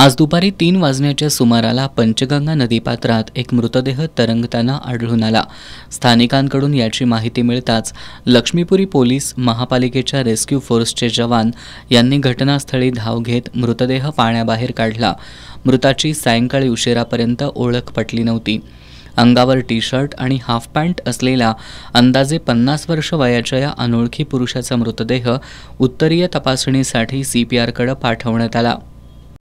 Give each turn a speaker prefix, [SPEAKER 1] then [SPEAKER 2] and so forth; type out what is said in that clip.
[SPEAKER 1] आज दुपारी तीन वाजण्याच्या सुमाराला पंचगंगा नदीपात्रात एक मृतदेह तरंगताना आढळून आला स्थानिकांकडून याची माहिती मिळताच लक्ष्मीपुरी पोलीस महापालिकेच्या रेस्क्यू फोर्सचे जवान यांनी घटनास्थळी धाव घेत मृतदेह पाण्याबाहेर काढला मृताची सायंकाळी उशिरापर्यंत ओळख पटली नव्हती अंगावर टी शर्ट आणि हाफ पॅन्ट असलेला अंदाजे पन्नास वर्ष वयाच्या या अनोळखी पुरुषाचा मृतदेह उत्तरीय तपासणीसाठी सी पी आरकडे पाठवण्यात आला